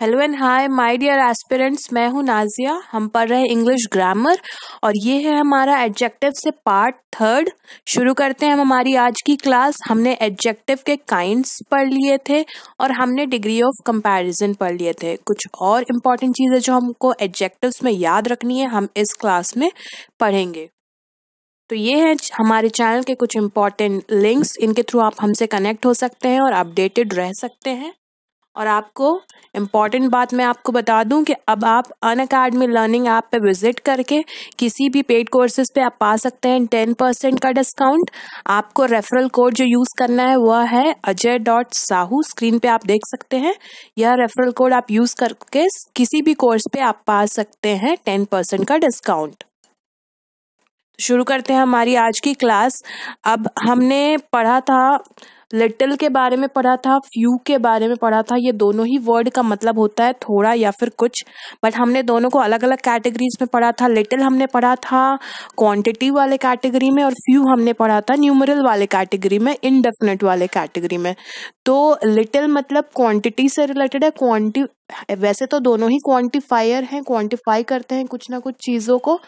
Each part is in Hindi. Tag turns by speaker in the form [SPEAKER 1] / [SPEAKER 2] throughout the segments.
[SPEAKER 1] Hello and hi my dear aspirants मैं हूं नाजिया हम पढ़ रहे हैं इंग्लिश ग्रामर और ये है हमारा एडजेक्टिव से पार्ट थर्ड शुरू करते हैं हम हमारी आज की क्लास हमने एडजेक्टिव के काइंड्स पढ़ लिए थे और हमने डिग्री ऑफ कंपैरिजन पढ़ लिए थे कुछ और इम्पॉर्टेंट चीज़ें जो हमको एडजेक्टिव्स में याद रखनी है हम इस क्लास में पढ़ेंगे तो ये है हमारे चैनल के कुछ इम्पॉर्टेंट लिंक्स इनके थ्रू आप हमसे कनेक्ट हो सकते हैं और अपडेटेड रह सकते हैं और आपको इम्पॉर्टेंट बात मैं आपको बता दूं कि अब आप अन अकेडमी लर्निंग ऐप पे विजिट करके किसी भी पेड कोर्सेज पे आप पा सकते हैं टेन परसेंट का डिस्काउंट आपको रेफरल कोड जो यूज़ करना है वह है अजय डॉट साहू स्क्रीन पे आप देख सकते हैं यह रेफरल कोड आप यूज़ करके किसी भी कोर्स पे आप पा सकते हैं टेन परसेंट का डिस्काउंट शुरू करते हैं हमारी आज की क्लास अब हमने पढ़ा था लिटिल के बारे में पढ़ा था फ्यू के बारे में पढ़ा था ये दोनों ही वर्ड का मतलब होता है थोड़ा या फिर कुछ बट हमने दोनों को अलग अलग कैटेगरीज में पढ़ा था लिटिल हमने पढ़ा था क्वांटिटी वाले कैटेगरी में और फ्यू हमने पढ़ा था न्यूमरल वाले कैटेगरी में इनडेफिनेट वाले कैटेगरी में तो लिटिल मतलब क्वांटिटी से रिलेटेड है क्वांटी वैसे तो दोनों ही क्वांटिफायर हैं क्वांटिफाई करते हैं कुछ ना कुछ चीज़ों को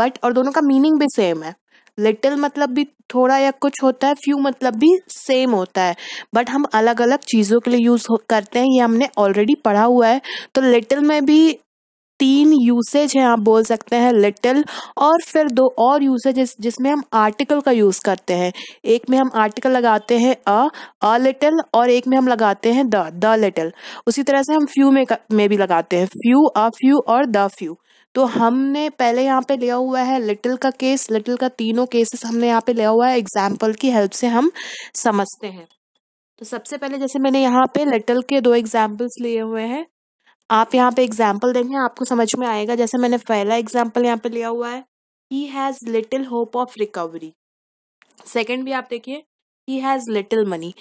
[SPEAKER 1] बट और दोनों का मीनिंग भी सेम है लिटिल मतलब भी थोड़ा या कुछ होता है फ्यू मतलब भी सेम होता है बट हम अलग अलग चीज़ों के लिए यूज़ करते हैं ये हमने ऑलरेडी पढ़ा हुआ है तो लिटिल में भी तीन यूसेज हैं आप बोल सकते हैं लिटिल और फिर दो और यूसेज जिसमें हम आर्टिकल का यूज़ करते हैं एक में हम आर्टिकल लगाते हैं अ अ लिटिल और एक में हम लगाते हैं द द लिटिल उसी तरह से हम फ्यू में में भी लगाते हैं फ्यू अ फ्यू और द फ्यू तो हमने पहले यहाँ पे लिया हुआ है लिटिल का केस लिटिल का तीनों केसेस हमने यहाँ पे लिया हुआ है एग्जाम्पल की हेल्प से हम समझते हैं तो सबसे पहले जैसे मैंने यहाँ पे लिटिल के दो एग्जाम्पल्स लिए हुए हैं आप यहाँ पे एग्जाम्पल देंगे आपको समझ में आएगा जैसे मैंने पहला एग्जाम्पल यहाँ पे लिया हुआ है he has little hope of recovery second भी आप देखिए ही हैज़ लिटिल मनी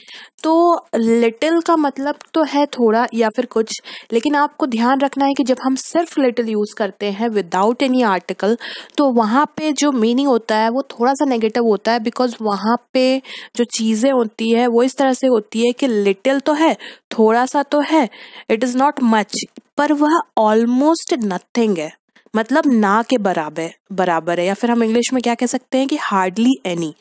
[SPEAKER 1] तो लिटिल का मतलब तो है थोड़ा या फिर कुछ लेकिन आपको ध्यान रखना है कि जब हम सिर्फ लिटिल यूज़ करते हैं विदाउट एनी आर्टिकल तो वहाँ पे जो मीनिंग होता है वो थोड़ा सा नेगेटिव होता है बिकॉज वहाँ पे जो चीज़ें होती है वो इस तरह से होती है कि लिटिल तो है थोड़ा सा तो है इट इज़ नॉट मच पर वह ऑलमोस्ट नथिंग है मतलब ना के बराबर बराबर है या फिर हम इंग्लिश में क्या कह सकते हैं कि हार्डली एनी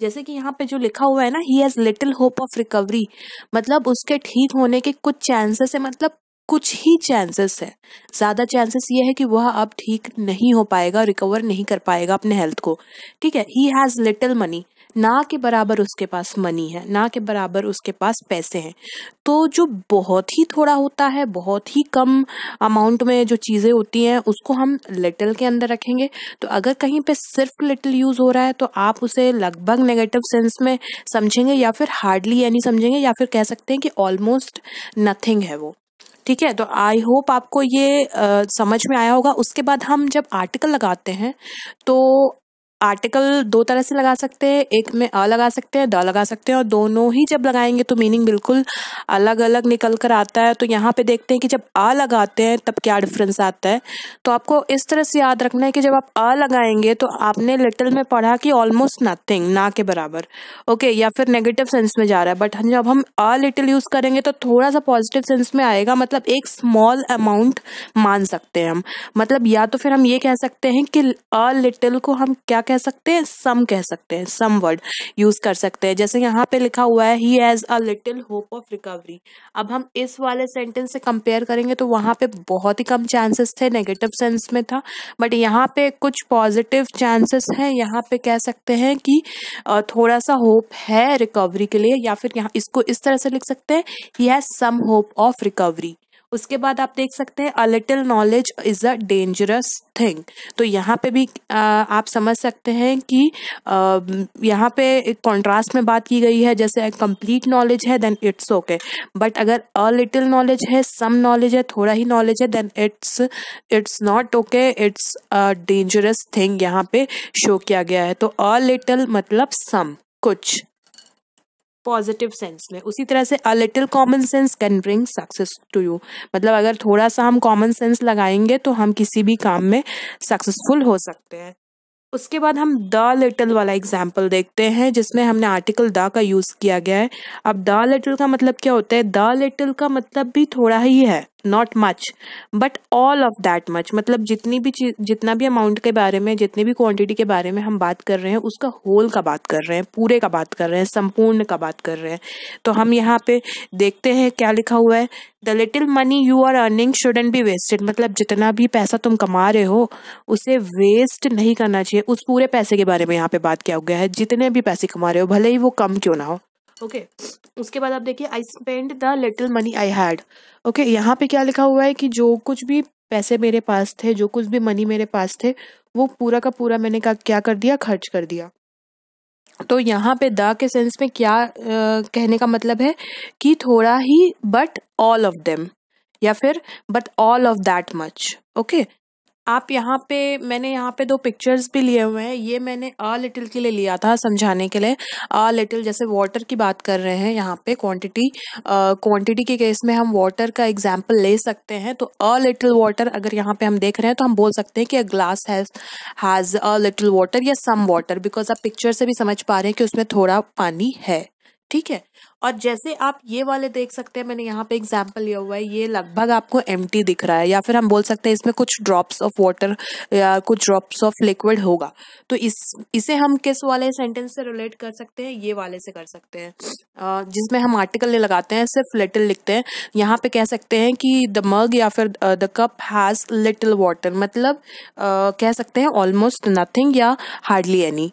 [SPEAKER 1] जैसे कि यहाँ पे जो लिखा हुआ है ना he has little hope of recovery मतलब उसके ठीक होने के कुछ चांसेस है मतलब कुछ ही चांसेस है ज़्यादा चांसेस ये है कि वह अब ठीक नहीं हो पाएगा रिकवर नहीं कर पाएगा अपने हेल्थ को ठीक है ही हैज़ लिटिल मनी ना के बराबर उसके पास मनी है ना के बराबर उसके पास पैसे हैं तो जो बहुत ही थोड़ा होता है बहुत ही कम अमाउंट में जो चीज़ें होती हैं उसको हम लिटिल के अंदर रखेंगे तो अगर कहीं पे सिर्फ लिटिल यूज़ हो रहा है तो आप उसे लगभग नेगेटिव सेंस में समझेंगे या फिर हार्डली यानी समझेंगे या फिर कह सकते हैं कि ऑलमोस्ट नथिंग है वो ठीक है तो आई होप आपको ये आ, समझ में आया होगा उसके बाद हम जब आर्टिकल लगाते हैं तो आर्टिकल दो तरह से लगा सकते हैं एक में अ लगा सकते हैं द लगा सकते हैं और दोनों ही जब लगाएंगे तो मीनिंग बिल्कुल अलग अलग निकल कर आता है तो यहाँ पे देखते हैं कि जब अ लगाते हैं तब क्या डिफरेंस आता है तो आपको इस तरह से याद रखना है कि जब आप अ लगाएंगे तो आपने लिटिल में पढ़ा कि ऑलमोस्ट नथिंग ना के बराबर ओके या फिर नेगेटिव सेंस में जा रहा है बट हाँ जब हम अ लिटिल यूज़ करेंगे तो थोड़ा सा पॉजिटिव सेंस में आएगा मतलब एक स्मॉल अमाउंट मान सकते हैं हम मतलब या तो फिर हम ये कह सकते हैं कि अ लिटिल को हम क्या कह सकते हैं सम कह सकते हैं सम वर्ड यूज कर सकते हैं जैसे यहाँ पे लिखा हुआ है he has a little hope of recovery अब हम इस वाले सेंटेंस से कंपेयर करेंगे तो वहां पे बहुत ही कम चांसेस थे नेगेटिव सेंस में था बट यहाँ पे कुछ पॉजिटिव चांसेस हैं यहाँ पे कह सकते हैं कि थोड़ा सा होप है रिकवरी के लिए या फिर यहाँ इसको इस तरह से लिख सकते हैं he has some hope of recovery उसके बाद आप देख सकते हैं a little knowledge is a dangerous thing तो यहाँ पे भी आ, आप समझ सकते हैं कि आ, यहाँ पे कॉन्ट्रास्ट में बात की गई है जैसे कंप्लीट नॉलेज है देन इट्स ओके बट अगर अ लिटिल नॉलेज है सम नॉलेज है थोड़ा ही नॉलेज है then it's it's not okay it's a dangerous thing यहाँ पे शो किया गया है तो अ लिटिल मतलब सम कुछ पॉजिटिव सेंस में उसी तरह से a little common sense can bring success to you मतलब अगर थोड़ा सा हम कॉमन सेंस लगाएंगे तो हम किसी भी काम में सक्सेसफुल हो सकते हैं उसके बाद हम द लिटल वाला एग्जाम्पल देखते हैं जिसमें हमने आर्टिकल द का यूज़ किया गया है अब द लिटिल का मतलब क्या होता है द लिटिल का मतलब भी थोड़ा ही है not much but all of that much मतलब जितनी भी चीज जितना भी अमाउंट के बारे में जितनी भी क्वांटिटी के बारे में हम बात कर रहे हैं उसका होल का बात कर रहे हैं पूरे का बात कर रहे हैं संपूर्ण का बात कर रहे हैं तो हम यहाँ पे देखते हैं क्या लिखा हुआ है the little money you are earning shouldn't be wasted मतलब जितना भी पैसा तुम कमा रहे हो उसे वेस्ट नहीं करना चाहिए उस पूरे पैसे के बारे में यहाँ पे बात किया गया है जितने भी पैसे कमा रहे हो भले ही वो कम क्यों ना हो ओके उसके बाद आप देखिए I spend the little money I had okay यहाँ पे क्या लिखा हुआ है कि जो कुछ भी पैसे मेरे पास थे जो कुछ भी मनी मेरे पास थे वो पूरा का पूरा मैंने का क्या कर दिया खर्च कर दिया तो यहाँ पे द के सेंस में क्या आ, कहने का मतलब है कि थोड़ा ही बट ऑल ऑफ देम या फिर but all of that much okay आप यहाँ पे मैंने यहाँ पे दो पिक्चर्स भी लिए हुए हैं ये मैंने आ लिटिल के लिए लिया था समझाने के लिए आ लिटिल जैसे वाटर की बात कर रहे हैं यहाँ पे क्वांटिटी क्वांटिटी के केस में हम वाटर का एग्जांपल ले सकते हैं तो अ लिटिल वाटर अगर यहाँ पे हम देख रहे हैं तो हम बोल सकते हैं कि a glass has a little water या सम वाटर बिकॉज आप पिक्चर से भी समझ पा रहे हैं कि उसमें थोड़ा पानी है ठीक है और जैसे आप ये वाले देख सकते हैं मैंने यहाँ पे एग्जाम्पल लिया हुआ है ये लगभग आपको एम दिख रहा है या फिर हम बोल सकते हैं इसमें कुछ ड्रॉप्स ऑफ वाटर या कुछ ड्रॉप्स ऑफ लिक्विड होगा तो इस इसे हम किस वाले सेंटेंस से रिलेट कर सकते हैं ये वाले से कर सकते हैं जिसमें हम आर्टिकल लगाते हैं सिर्फ लिटिल लिखते हैं यहाँ पे कह सकते हैं कि द मग या फिर the cup has little water मतलब कह सकते हैं ऑलमोस्ट नथिंग या हार्डली एनी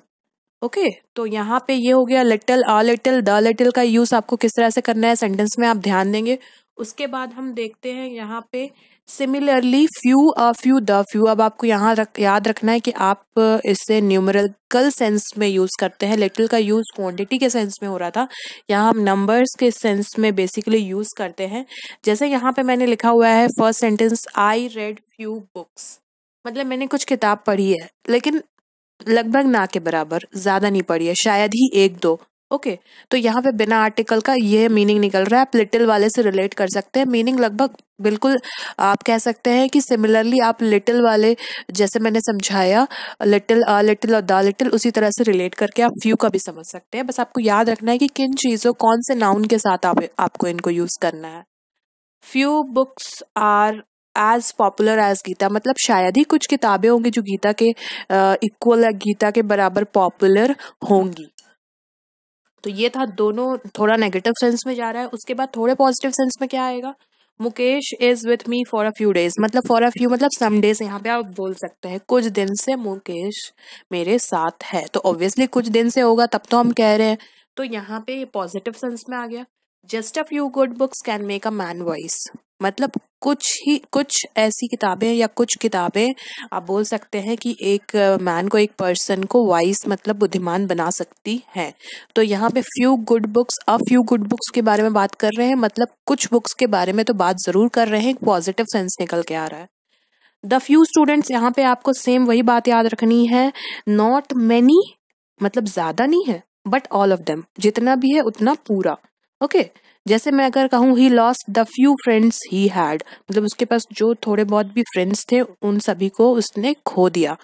[SPEAKER 1] ओके okay, तो यहाँ पे ये हो गया little a little the little का यूज़ आपको किस तरह से करना है सेंटेंस में आप ध्यान देंगे उसके बाद हम देखते हैं यहाँ पे similarly few a few the few अब आपको यहाँ रख याद रखना है कि आप इसे न्यूमरिकल सेंस में यूज़ करते हैं लिटिल का यूज़ क्वांटिटी के सेंस में हो रहा था यहाँ हम नंबर्स के सेंस में बेसिकली यूज़ करते हैं जैसे यहाँ पे मैंने लिखा हुआ है first sentence I read few books मतलब मैंने कुछ किताब पढ़ी है लेकिन लगभग ना के बराबर ज्यादा नहीं पढ़ी है शायद ही एक दो ओके तो यहाँ पे बिना आर्टिकल का ये मीनिंग निकल रहा है आप लिटिल वाले से रिलेट कर सकते हैं मीनिंग लगभग बिल्कुल आप कह सकते हैं कि सिमिलरली आप लिटिल वाले जैसे मैंने समझाया लिटिल अ लिटिल और द लिटिल उसी तरह से रिलेट करके आप फ्यू का भी समझ सकते हैं बस आपको याद रखना है कि किन चीज़ों कौन से नाउन के साथ आप, आपको इनको यूज़ करना है few books are as popular as Gita मतलब शायद ही कुछ किताबें होंगी जो गीता के इक्वल uh, गीता के बराबर पॉपुलर होंगी तो ये था दोनों थोड़ा नेगेटिव सेंस में जा रहा है उसके बाद थोड़े पॉजिटिव सेंस में क्या आएगा Mukesh is with me for a few days मतलब फॉर अ फ्यू मतलब सम डेज यहाँ पे आप बोल सकते हैं कुछ दिन से मुकेश मेरे साथ है तो ऑब्वियसली कुछ दिन से होगा तब तो हम कह रहे हैं तो यहाँ पे पॉजिटिव सेंस में आ गया just a few good books can make a man wise मतलब कुछ ही कुछ ऐसी किताबें या कुछ किताबें आप बोल सकते हैं कि एक मैन को एक पर्सन को वाइस मतलब बुद्धिमान बना सकती हैं तो यहाँ पे few good books a few good books के बारे में बात कर रहे हैं मतलब कुछ बुक्स के बारे में तो बात ज़रूर कर रहे हैं एक पॉजिटिव सेंस निकल के आ रहा है द फ्यू स्टूडेंट्स यहाँ पे आपको सेम वही बात याद रखनी है नॉट मैनी मतलब ज़्यादा नहीं है बट ऑल ऑफ देम जितना भी है उतना पूरा ओके जैसे मैं अगर कहूँ he lost the few friends he had मतलब उसके पास जो थोड़े बहुत भी फ्रेंड्स थे उन सभी को उसने खो दिया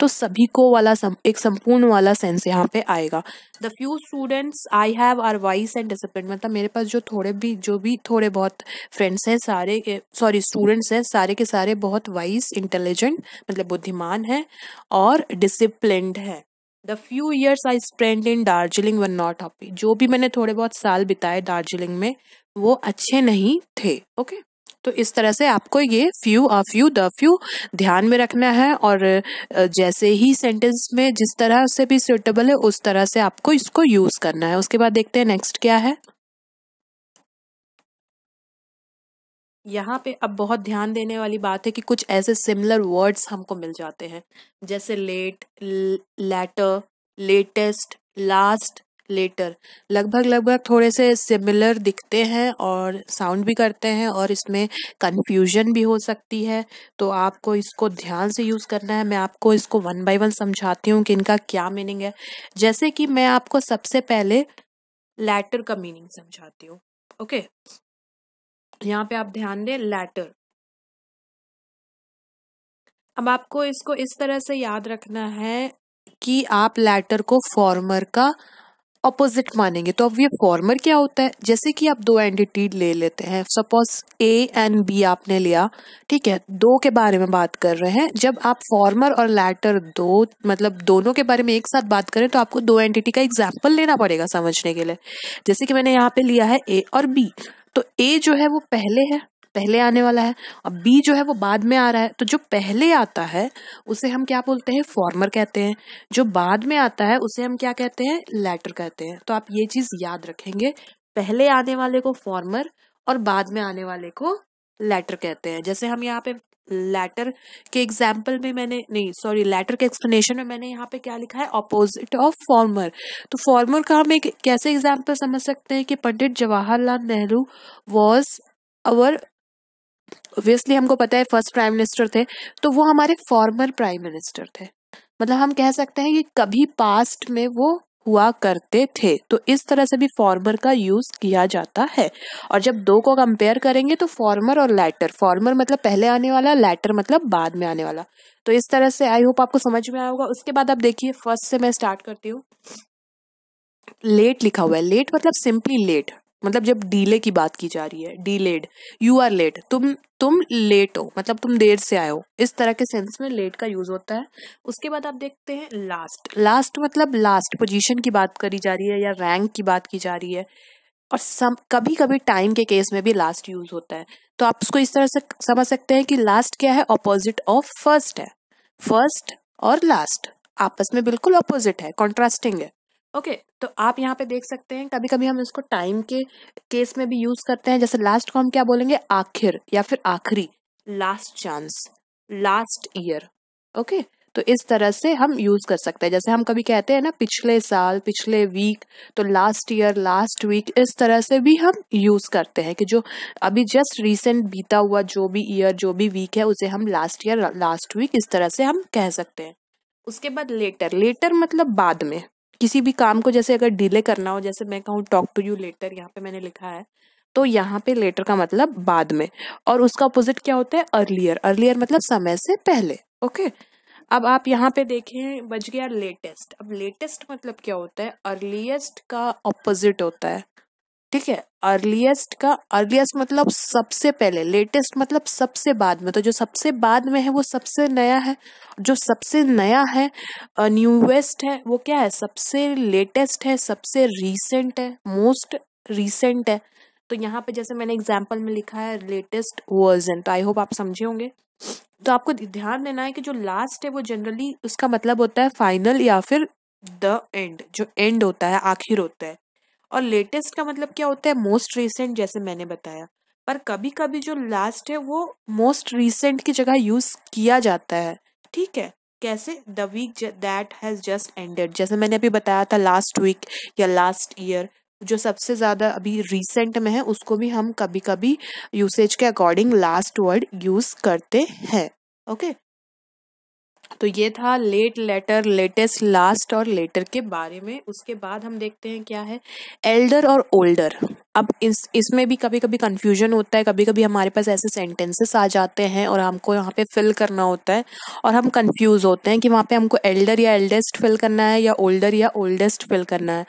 [SPEAKER 1] तो सभी को वाला सम, एक संपूर्ण वाला सेंस यहाँ पे आएगा the few students I have are wise and discipline मतलब मेरे पास जो थोड़े भी जो भी थोड़े बहुत फ्रेंड्स हैं सारे सॉरी स्टूडेंट्स हैं सारे के सारे बहुत वाइस इंटेलिजेंट मतलब बुद्धिमान हैं और डिसिप्लिन हैं the few years I spend in Darjeeling one not happy जो भी मैंने थोड़े बहुत साल बिताए दार्जिलिंग में वो अच्छे नहीं थे ओके okay? तो इस तरह से आपको ये few a few the few ध्यान में रखना है और जैसे ही सेंटेंस में जिस तरह से भी सुटेबल है उस तरह से आपको इसको यूज करना है उसके बाद देखते हैं नेक्स्ट क्या है यहाँ पे अब बहुत ध्यान देने वाली बात है कि कुछ ऐसे सिमिलर वर्ड्स हमको मिल जाते हैं जैसे late later latest last latter लगभग लगभग थोड़े से सिमिलर दिखते हैं और साउंड भी करते हैं और इसमें कन्फ्यूजन भी हो सकती है तो आपको इसको ध्यान से यूज़ करना है मैं आपको इसको वन बाय वन समझाती हूँ कि इनका क्या मीनिंग है जैसे कि मैं आपको सबसे पहले लेटर का मीनिंग समझाती हूँ ओके यहाँ पे आप ध्यान दें लेटर अब आपको इसको इस तरह से याद रखना है कि आप लेटर को फॉर्मर का ऑपोजिट मानेंगे तो अब ये फॉर्मर क्या होता है जैसे कि आप दो एंटिटी ले लेते हैं सपोज ए एंड बी आपने लिया ठीक है दो के बारे में बात कर रहे हैं जब आप फॉर्मर और लैटर दो मतलब दोनों के बारे में एक साथ बात करें तो आपको दो एंटिटी का एग्जाम्पल लेना पड़ेगा समझने के लिए जैसे कि मैंने यहाँ पे लिया है ए और बी तो ए जो है वो पहले है पहले आने वाला है और बी जो है वो बाद में आ रहा है तो जो पहले आता है उसे हम क्या बोलते हैं फॉर्मर कहते हैं जो बाद में आता है उसे हम क्या कहते हैं लेटर कहते हैं तो आप ये चीज याद रखेंगे पहले आने वाले को फॉर्मर और बाद में आने वाले को लेटर कहते हैं जैसे हम यहाँ पे लेटर के एग्जाम्पल में मैंने नहीं सॉरी लेटर के एक्सप्लेनेशन में मैंने यहाँ पे क्या लिखा है अपोजिट ऑफ फॉर्मर तो फॉर्मर का हम एक कैसे एग्जाम्पल समझ सकते हैं कि Pandit Jawaharlal Nehru was our obviously हमको पता है फर्स्ट प्राइम मिनिस्टर थे तो वो हमारे फॉर्मर प्राइम मिनिस्टर थे मतलब हम कह सकते हैं कि कभी पास्ट में वो हुआ करते थे तो इस तरह से भी फॉर्मर का यूज किया जाता है और जब दो को कंपेयर करेंगे तो फॉर्मर और लैटर फॉर्मर मतलब पहले आने वाला लैटर मतलब बाद में आने वाला तो इस तरह से आई होप आपको समझ में आया होगा उसके बाद आप देखिए फर्स्ट से मैं स्टार्ट करती हूँ लेट लिखा हुआ है लेट मतलब सिंपली लेट मतलब जब डीले की बात की जा रही है डीलेड यू आर लेट तुम तुम लेट हो मतलब तुम देर से आए हो इस तरह के सेंस में लेट का यूज होता है उसके बाद आप देखते हैं लास्ट लास्ट मतलब लास्ट पोजीशन की बात करी जा रही है या रैंक की बात की जा रही है और सम कभी कभी टाइम के केस में भी लास्ट यूज होता है तो आप उसको इस तरह से समझ सकते हैं कि लास्ट क्या है ऑपोजिट ऑफ फर्स्ट है फर्स्ट और लास्ट आपस में बिल्कुल ऑपोजिट है कॉन्ट्रास्टिंग है ओके okay, तो आप यहाँ पे देख सकते हैं कभी कभी हम इसको टाइम के केस में भी यूज करते हैं जैसे लास्ट को हम क्या बोलेंगे आखिर या फिर आखिरी last chance last year okay तो इस तरह से हम यूज कर सकते हैं जैसे हम कभी कहते हैं ना पिछले साल पिछले वीक तो लास्ट ईयर लास्ट वीक इस तरह से भी हम यूज करते हैं कि जो अभी जस्ट रिसेंट बीता हुआ जो भी ईयर जो भी वीक है उसे हम लास्ट ईयर लास्ट वीक इस तरह से हम कह सकते हैं उसके बाद लेटर लेटर मतलब बाद में किसी भी काम को जैसे अगर डिले करना हो जैसे मैं कहूँ टॉक टू यू लेटर यहाँ पे मैंने लिखा है तो यहाँ पे लेटर का मतलब बाद में और उसका अपोजिट क्या होता है अर्लियर अर्लियर मतलब समय से पहले ओके अब आप यहाँ पे देखें बच गया लेटेस्ट अब लेटेस्ट मतलब क्या होता है अर्लीस्ट का अपोजिट होता है ठीक है अर्लीस्ट का अर्लीस्ट मतलब सबसे पहले लेटेस्ट मतलब सबसे बाद में तो जो सबसे बाद में है वो सबसे नया है जो सबसे नया है न्यूएस्ट है वो क्या है सबसे लेटेस्ट है सबसे रीसेंट है मोस्ट रीसेंट है तो यहाँ पे जैसे मैंने एग्जाम्पल में लिखा है लेटेस्ट वर्जन तो आई होप आप समझे होंगे तो आपको ध्यान देना है कि जो लास्ट है वो जनरली उसका मतलब होता है फाइनल या फिर द एंड जो एंड होता है आखिर होता है और लेटेस्ट का मतलब क्या होता है मोस्ट रिसेंट जैसे मैंने बताया पर कभी कभी जो लास्ट है वो मोस्ट रिसेंट की जगह यूज़ किया जाता है ठीक है कैसे the week that has just ended जैसे मैंने अभी बताया था लास्ट वीक या लास्ट ईयर जो सबसे ज़्यादा अभी रिसेंट में है उसको भी हम कभी कभी यूसेज के अकॉर्डिंग लास्ट वर्ड यूज़ करते हैं ओके okay? तो ये था लेट लेटर लेटेस्ट लास्ट और लेटर के बारे में उसके बाद हम देखते हैं क्या है एल्डर और ओल्डर अब इस इसमें भी कभी कभी कन्फ्यूजन होता है कभी कभी हमारे पास ऐसे सेंटेंसेस आ जाते हैं और हमको यहाँ पे फिल करना होता है और हम कन्फ्यूज होते हैं कि वहाँ पे हमको एल्डर या एल्डेस्ट फिल करना है या ओल्डर या ओल्डेस्ट फिल करना है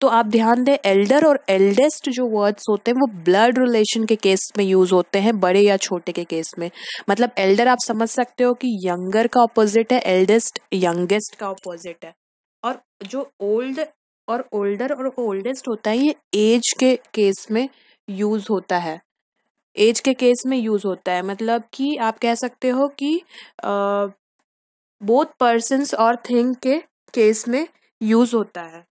[SPEAKER 1] तो आप ध्यान दें एल्डर और एल्डेस्ट जो वर्ड्स होते हैं वो ब्लड रिलेशन के केस में यूज़ होते हैं बड़े या छोटे के केस में मतलब एल्डर आप समझ सकते हो कि यंगर का ऑपोजिट है एल्डेस्ट यंगेस्ट का ऑपोजिट है और जो ओल्ड और ओल्डर और ओल्डेस्ट होता है ये एज के केस में यूज़ होता है एज के केस में यूज़ होता है मतलब कि आप कह सकते हो कि बोथ पर्सनस और थिंग के केस में यूज़ होता है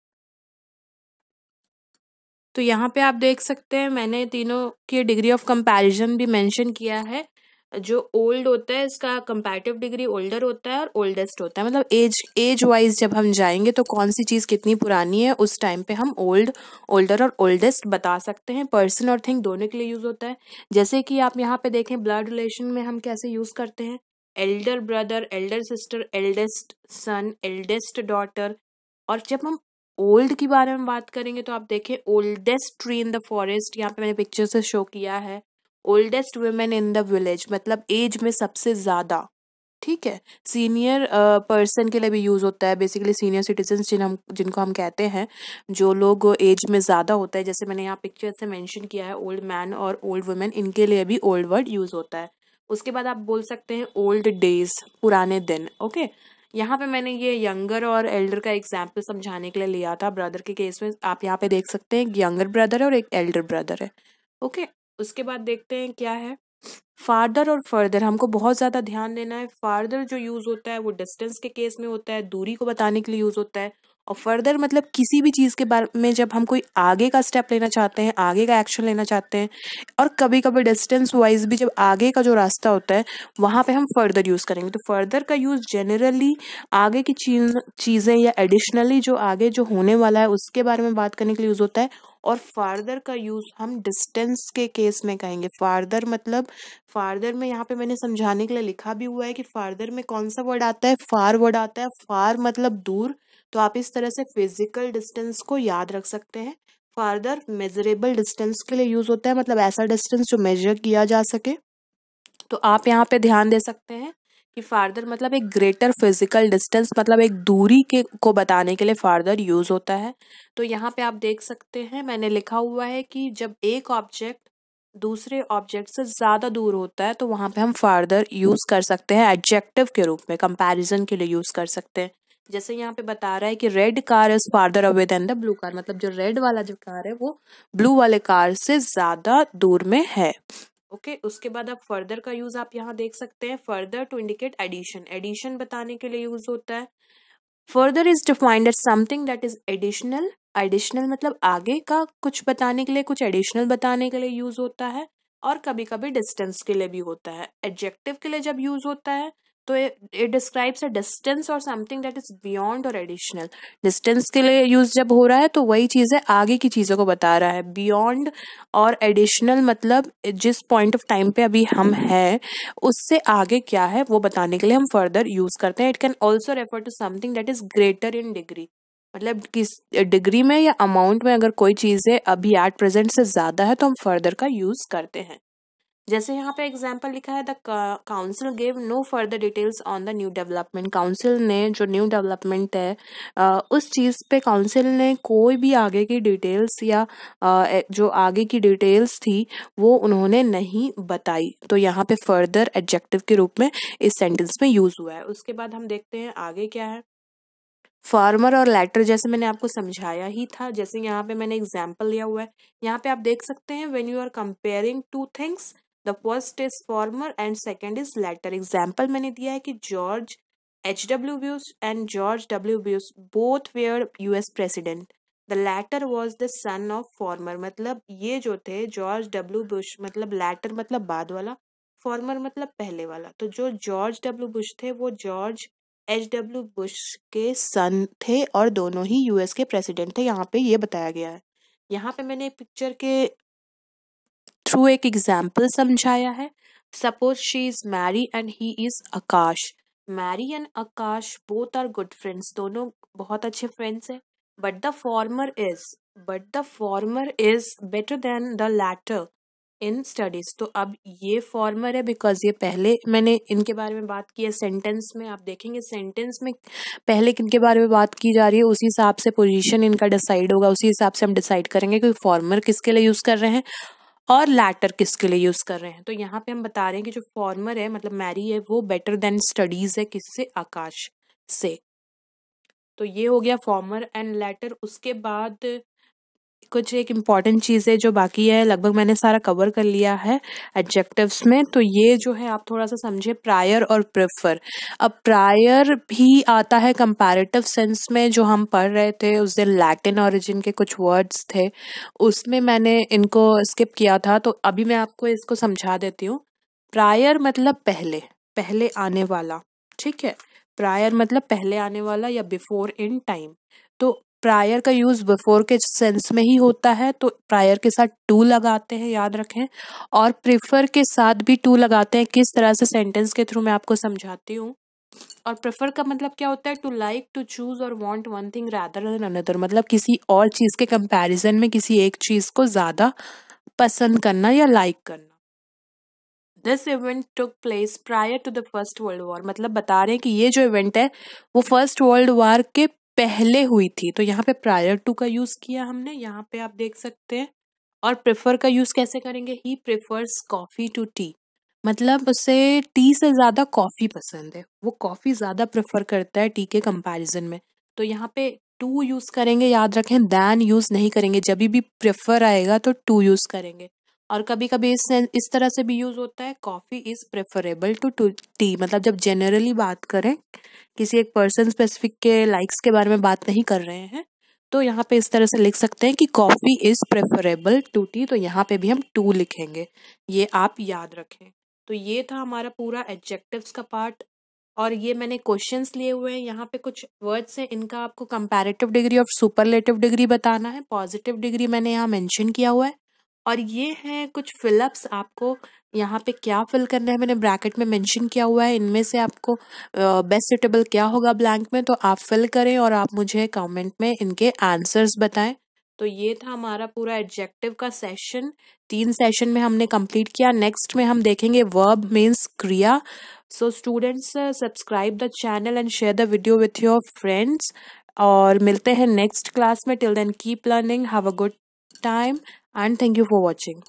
[SPEAKER 1] तो यहाँ पे आप देख सकते हैं मैंने तीनों की डिग्री ऑफ कंपैरिजन भी मेंशन किया है जो ओल्ड होता है इसका कंपेरेटिव डिग्री ओल्डर होता है और ओल्डेस्ट होता है मतलब एज एज वाइज जब हम जाएंगे तो कौन सी चीज़ कितनी पुरानी है उस टाइम पे हम ओल्ड ओल्डर और ओल्डेस्ट बता सकते हैं पर्सन और थिंग दोनों के लिए यूज़ होता है जैसे कि आप यहाँ पे देखें ब्लड रिलेशन में हम कैसे यूज़ करते हैं elder brother elder sister eldest son eldest daughter और जब हम ओल्ड के बारे में बात करेंगे तो आप देखें oldest tree in the forest यहाँ पे मैंने पिक्चर से शो किया है oldest women in the village मतलब एज में सबसे ज़्यादा ठीक है सीनियर पर्सन के लिए भी यूज़ होता है बेसिकली सीनियर सिटीजन जिन हम जिनको हम कहते हैं जो लोग एज में ज़्यादा होता है जैसे मैंने यहाँ पिक्चर से मेंशन किया है ओल्ड मैन और ओल्ड वुमेन इनके लिए भी ओल्ड वर्ड यूज़ होता है उसके बाद आप बोल सकते हैं ओल्ड डेज पुराने दिन ओके यहाँ पे मैंने ये यंगर और एल्डर का एग्जाम्पल समझाने के लिए लिया था ब्रदर के केस में आप यहाँ पे देख सकते हैं एक यंगर ब्रदर है और एक एल्डर ब्रदर है ओके okay? उसके बाद देखते हैं क्या है फार्दर और फर्दर हमको बहुत ज़्यादा ध्यान देना है फार्दर जो यूज़ होता है वो डिस्टेंस के केस में होता है दूरी को बताने के लिए यूज़ होता है और फर्दर मतलब किसी भी चीज़ के बारे में जब हम कोई आगे का स्टेप लेना चाहते हैं आगे का एक्शन लेना चाहते हैं और कभी कभी डिस्टेंस वाइज भी जब आगे का जो रास्ता होता है वहाँ पे हम फर्दर यूज़ करेंगे तो फर्दर का यूज़ जनरली आगे की चीज चीज़ें या एडिशनली जो आगे जो होने वाला है उसके बारे में बात करने के लिए यूज़ होता है और फार्दर का यूज़ हम डिस्टेंस के केस में कहेंगे फार्दर मतलब फार्दर में यहाँ पे मैंने समझाने के लिए लिखा भी हुआ है कि फार्दर में कौन सा वर्ड आता है फार वर्ड आता है फार मतलब दूर तो आप इस तरह से फिजिकल डिस्टेंस को याद रख सकते हैं फर्दर मेजरेबल डिस्टेंस के लिए यूज़ होता है मतलब ऐसा डिस्टेंस जो मेजर किया जा सके तो आप यहाँ पे ध्यान दे सकते हैं कि फार्दर मतलब एक ग्रेटर फिजिकल डिस्टेंस मतलब एक दूरी के को बताने के लिए फार्दर यूज़ होता है तो यहाँ पे आप देख सकते हैं मैंने लिखा हुआ है कि जब एक ऑब्जेक्ट दूसरे ऑब्जेक्ट से ज़्यादा दूर होता है तो वहाँ पे हम फार्दर यूज़ कर सकते हैं एडजेक्टिव के रूप में कंपैरिजन के लिए यूज़ कर सकते हैं जैसे यहाँ पे बता रहा है कि red car is farther away than the blue car मतलब जो रेड वाला जो कार है वो ब्लू वाले कार से ज्यादा दूर में है ओके okay, उसके बाद आप फर्दर का यूज आप यहाँ देख सकते हैं further to indicate addition addition बताने के लिए यूज होता है further is defined at something that is additional additional मतलब आगे का कुछ बताने के लिए कुछ एडिशनल बताने के लिए यूज होता है और कभी कभी डिस्टेंस के लिए भी होता है एडजेक्टिव के लिए जब यूज होता है तो इट डिस्क्राइब्स अ डिस्टेंस और समथिंग दैट इज बियॉन्ड और एडिशनल डिस्टेंस के लिए यूज जब हो रहा है तो वही चीज़ है आगे की चीज़ों को बता रहा है बियॉन्ड और एडिशनल मतलब जिस पॉइंट ऑफ टाइम पे अभी हम हैं उससे आगे क्या है वो बताने के लिए हम फर्दर यूज करते हैं it can also refer to something that is greater in degree मतलब किस डिग्री में या अमाउंट में अगर कोई चीज़ है अभी एट प्रेजेंट से ज़्यादा है तो हम फर्दर का यूज़ करते हैं जैसे यहाँ पे एग्जाम्पल लिखा है the council gave no further details on the new development council ने जो न्यू डेवलपमेंट है उस चीज़ पे काउंसिल ने कोई भी आगे की डिटेल्स या जो आगे की डिटेल्स थी वो उन्होंने नहीं बताई तो यहाँ पे फर्दर एडजेक्टिव के रूप में इस सेंटेंस में यूज़ हुआ है उसके बाद हम देखते हैं आगे क्या है फार्मर और लेटर जैसे मैंने आपको समझाया ही था जैसे यहाँ पे मैंने एग्जाम्पल लिया हुआ है यहाँ पे आप देख सकते हैं when you are comparing two things the first is former and second is latter example मैंने दिया है कि George H W Bush and George W Bush both were U S president the latter was the son of former मतलब ये जो थे जॉर्ज डब्ल्यू बुश मतलब लेटर मतलब बाद वाला फॉर्मर मतलब पहले वाला तो जो जॉर्ज डब्ल्यू बुश थे वो जॉर्ज एच डब्ल्यू बुश के सन थे और दोनों ही यूएस के प्रेसिडेंट थे यहाँ पे ये बताया गया है यहाँ पे मैंने पिक्चर के थ्रू एक एग्जाम्पल समझाया है suppose she is Mary and he is Akash Mary and Akash both are good friends दोनों बहुत अच्छे फ्रेंड्स हैं but the former is but the former is better than the latter in studies तो अब ये फॉर्मर है बिकॉज ये पहले मैंने इनके बारे में बात की है सेंटेंस में आप देखेंगे सेंटेंस में पहले किन के बारे में बात की जा रही है उसी हिसाब से पोजिशन इनका डिसाइड होगा उसी हिसाब से हम डिसाइड करेंगे कि फॉर्मर किसके लिए यूज़ कर रहे हैं और लैटर किसके लिए यूज़ कर रहे हैं तो यहाँ पे हम बता रहे हैं कि जो फॉर्मर है मतलब मैरी है वो बेटर देन स्टडीज़ है किससे आकाश से तो ये हो गया फॉर्मर एंड लेटर उसके बाद कुछ एक इम्पॉर्टेंट चीज़ें जो बाकी है लगभग मैंने सारा कवर कर लिया है एडजेक्टिव्स में तो ये जो है आप थोड़ा सा समझे प्रायर और प्रेफर अब प्रायर भी आता है कंपैरेटिव सेंस में जो हम पढ़ रहे थे उस दिन लैटिन ओरिजिन के कुछ वर्ड्स थे उसमें मैंने इनको स्किप किया था तो अभी मैं आपको इसको समझा देती हूँ प्रायर मतलब पहले पहले आने वाला ठीक है प्रायर मतलब पहले आने वाला या बिफोर इन टाइम तो प्रायर का यूज़ बिफोर के सेंस में ही होता है तो प्रायर के साथ टू लगाते हैं याद रखें और प्रिफर के साथ भी टू लगाते हैं किस तरह से सेंटेंस के थ्रू मैं आपको समझाती हूँ और प्रेफर का मतलब क्या होता है टू लाइक टू चूज और want one thing rather than another मतलब किसी और चीज़ के कंपैरिजन में किसी एक चीज़ को ज़्यादा पसंद करना या लाइक करना this event took place prior to the first world war मतलब बता रहे हैं कि ये जो इवेंट है वो फर्स्ट वर्ल्ड वॉर के पहले हुई थी तो यहाँ पे प्रायर टू का यूज़ किया हमने यहाँ पे आप देख सकते हैं और प्रेफर का यूज़ कैसे करेंगे he prefers coffee to tea मतलब उसे टी से ज़्यादा कॉफ़ी पसंद है वो कॉफ़ी ज़्यादा प्रेफर करता है टी के कंपैरिजन में तो यहाँ पे टू यूज़ करेंगे याद रखें दैन यूज़ नहीं करेंगे जब भी प्रेफर आएगा तो टू यूज़ करेंगे और कभी कभी इस इस तरह से भी यूज़ होता है coffee is preferable to to tea मतलब जब जनरली बात करें किसी एक पर्सन स्पेसिफिक के लाइक्स के बारे में बात नहीं कर रहे हैं तो यहाँ पे इस तरह से लिख सकते हैं कि coffee is preferable to tea तो यहाँ पे भी हम टू लिखेंगे ये आप याद रखें तो ये था हमारा पूरा एडजेक्टिव्स का पार्ट और ये मैंने क्वेश्चंस लिए हुए हैं यहाँ पे कुछ वर्ड्स हैं इनका आपको कंपैरेटिव डिग्री और सुपरलेटिव डिग्री बताना है पॉजिटिव डिग्री मैंने यहाँ मेंशन किया हुआ है और ये हैं कुछ फिलअप्स आपको यहाँ पे क्या फिल करना है मैंने ब्रैकेट में मेंशन किया हुआ है इनमें से आपको बेस्ट सुटेबल क्या होगा ब्लैंक में तो आप फिल करें और आप मुझे कमेंट में इनके आंसर्स बताएं तो ये था हमारा पूरा एडजेक्टिव का सेशन तीन सेशन में हमने कंप्लीट किया नेक्स्ट में हम देखेंगे वर्ब मीन्स क्रिया so students subscribe the channel and share the video with your friends और मिलते हैं नेक्स्ट क्लास में till then keep learning have a good time and thank you for watching.